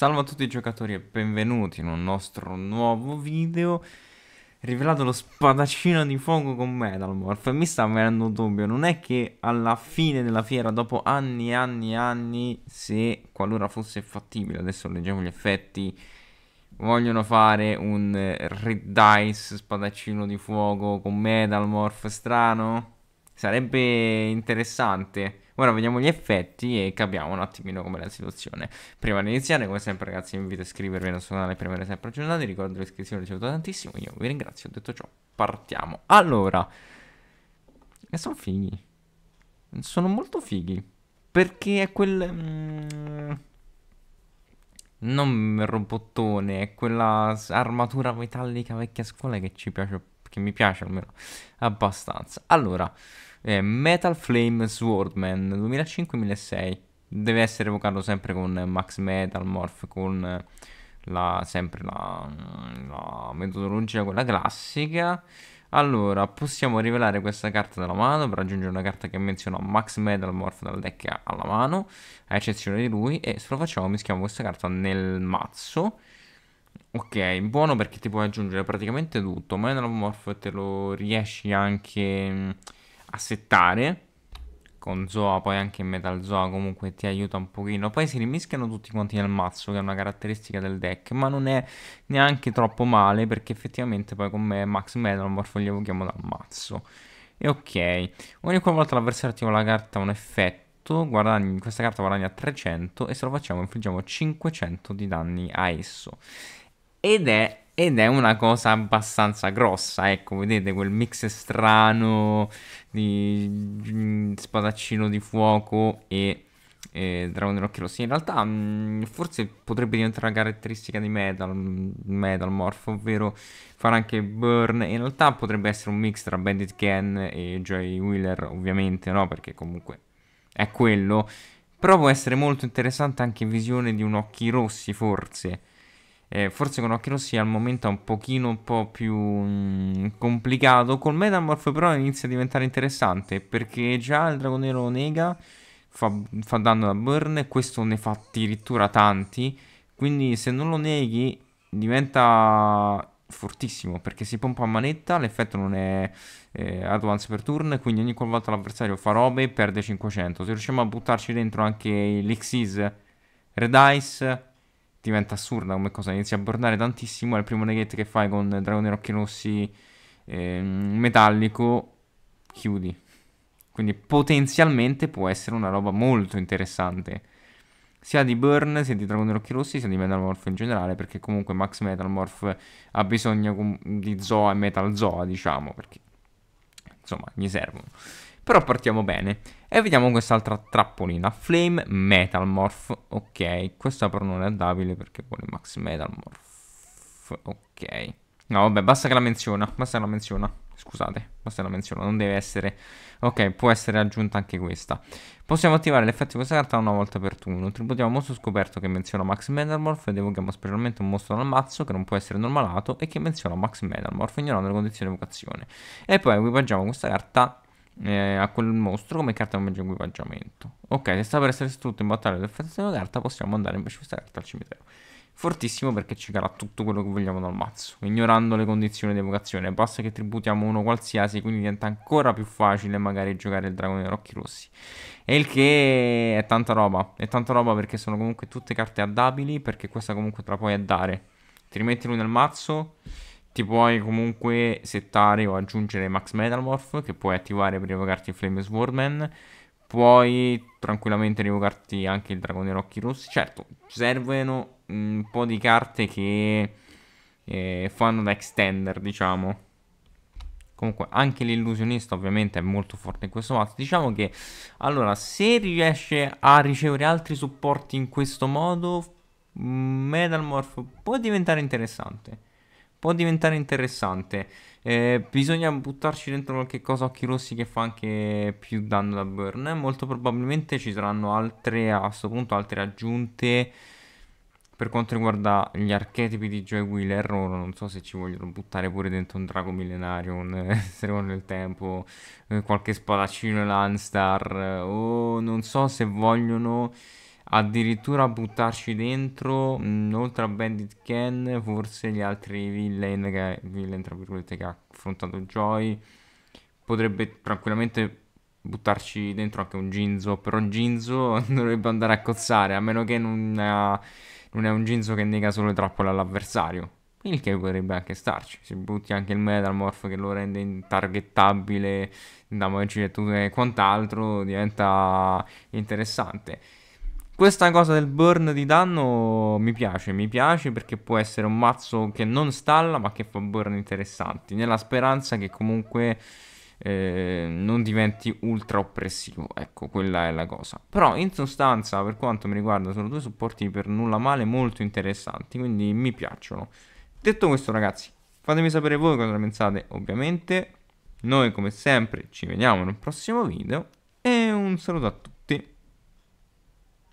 Salve a tutti i giocatori e benvenuti in un nostro nuovo video Rivelato lo spadaccino di fuoco con Metalmorph Mi sta venendo un dubbio, non è che alla fine della fiera, dopo anni e anni e anni Se qualora fosse fattibile, adesso leggiamo gli effetti Vogliono fare un Red Dice spadaccino di fuoco con Metalmorph strano? Sarebbe interessante. Ora vediamo gli effetti e capiamo un attimino com'è la situazione. Prima di iniziare, come sempre ragazzi, vi invito a iscrivervi al nostro canale per rimanere sempre aggiornati. Ricordo l'iscrizione, ricevuto tantissimo. Io vi ringrazio, detto ciò, partiamo. Allora, e sono fighi. Sono molto fighi. Perché è quel... Mm, non robottone, è quella armatura metallica vecchia scuola che ci piace, che mi piace almeno abbastanza. Allora eh, Metal Flame Swordman 2005-2006. Deve essere evocato sempre con Max Metal Morph, con la, sempre la, la metodologia, quella classica. Allora, possiamo rivelare questa carta dalla mano per aggiungere una carta che menziona Max Metal Morph dal deck alla mano, a eccezione di lui, e se lo facciamo mischiamo questa carta nel mazzo. Ok, buono perché ti puoi aggiungere praticamente tutto, Metal Morph te lo riesci anche a settare con Zoa, poi anche in Metal Zoa comunque ti aiuta un pochino. Poi si rimischiano tutti quanti nel mazzo, che è una caratteristica del deck, ma non è neanche troppo male, perché effettivamente poi con me Max Metalmorph li evochiamo dal mazzo. E ok, ogni qualvolta l'avversario attiva la carta un effetto, guadagni, questa carta guadagna 300 e se lo facciamo infliggiamo 500 di danni a esso. Ed è ed è una cosa abbastanza grossa, ecco, vedete quel mix strano di mm, spadaccino di fuoco e eh, Dragon Rock Rossi. in realtà mh, mm, forse potrebbe diventare una caratteristica di Metal, mm, Metal Morph, ovvero fare anche Burn. In realtà potrebbe essere un mix tra Bandit Ken e Joy Wheeler, ovviamente, no? Perché comunque è quello. Però può essere molto interessante anche in visione di un occhi rossi, forse eh, forse con Occhio Rossi al momento è un pochino un po' più mh, mm, complicato, col Metamorph però inizia a diventare interessante perché già il Dragon Nero nega, fa, fa danno da burn, questo ne fa addirittura tanti, quindi se non lo neghi diventa fortissimo perché si pompa a manetta, l'effetto non è eh, advance per turn, quindi ogni volta l'avversario fa robe perde 500. Se riusciamo a buttarci dentro anche l'Xis Red Ice diventa assurda come cosa, inizi a bordare tantissimo, è il primo negate che fai con dragoni rocchi rossi eh, metallico, chiudi. Quindi potenzialmente può essere una roba molto interessante. Sia di Burn, sia di Dragon Rocchi Rossi, sia di Metal Morph in generale, perché comunque Max Metal Morph ha bisogno di Zoa e Metal Zoa, diciamo, perché insomma, gli servono. Però partiamo bene. E vediamo quest'altra trappolina. Flame Metalmorph. Ok, questa però non è andabile perché vuole Max Metalmorph. Ok. No, vabbè, basta che la menziona. Basta che la menziona. Scusate, basta che la menziona. Non deve essere... Ok, può essere aggiunta anche questa. Possiamo attivare l'effetto di questa carta una volta per turno. Tributiamo un mostro scoperto che menziona Max Metalmorph ed evochiamo specialmente un mostro dal mazzo che non può essere normalato e che menziona Max Metalmorph ignorando le condizioni di evocazione. E poi equipaggiamo questa carta eh, a quel mostro come carta come equipaggiamento. Ok, se sta per essere distrutto in battaglia l'effetto di carta, possiamo andare invece questa carta al cimitero. Fortissimo perché ci cala tutto quello che vogliamo dal mazzo, ignorando le condizioni di evocazione. Basta che tributiamo uno qualsiasi, quindi diventa ancora più facile magari giocare il dragone dei rocchi rossi. E il che è tanta roba, è tanta roba perché sono comunque tutte carte addabili, perché questa comunque te la puoi addare. Ti rimetti lui nel mazzo ti puoi comunque settare o aggiungere Max Metalmorph che puoi attivare per evocarti Flame Swordman. Puoi tranquillamente revocarti anche il Dragone Rocchi Rossi. Certo, servono un po' di carte che eh, fanno da extender, diciamo. Comunque, anche l'illusionista ovviamente è molto forte in questo mazzo. Diciamo che, allora, se riesce a ricevere altri supporti in questo modo, mm, Metalmorph può diventare interessante può diventare interessante. Eh, bisogna buttarci dentro qualche cosa occhi rossi che fa anche più danno da burn. Molto probabilmente ci saranno altre a questo punto, altre aggiunte per quanto riguarda gli archetipi di Joy Wheeler, ora non so se ci vogliono buttare pure dentro un drago millenario, un eh, servo del tempo, qualche spadaccino Landstar, eh, o non so se vogliono addirittura buttarci dentro, mh, mm, oltre a Bandit Ken, forse gli altri villain che, villain, tra virgolette, che ha affrontato Joy, potrebbe tranquillamente buttarci dentro anche un Ginzo, però Ginzo dovrebbe andare a cozzare, a meno che non, ha, non è un Ginzo che nega solo le trappole all'avversario. Il che potrebbe anche starci, se butti anche il Metamorph che lo rende intargettabile da magicature e quant'altro, diventa interessante. Questa cosa del burn di danno mi piace, mi piace perché può essere un mazzo che non stalla ma che fa burn interessanti, nella speranza che comunque eh, non diventi ultra oppressivo, ecco, quella è la cosa. Però in sostanza, per quanto mi riguarda, sono due supporti per nulla male molto interessanti, quindi mi piacciono. Detto questo ragazzi, fatemi sapere voi cosa ne pensate, ovviamente. Noi come sempre ci vediamo in un prossimo video e un saluto a tutti.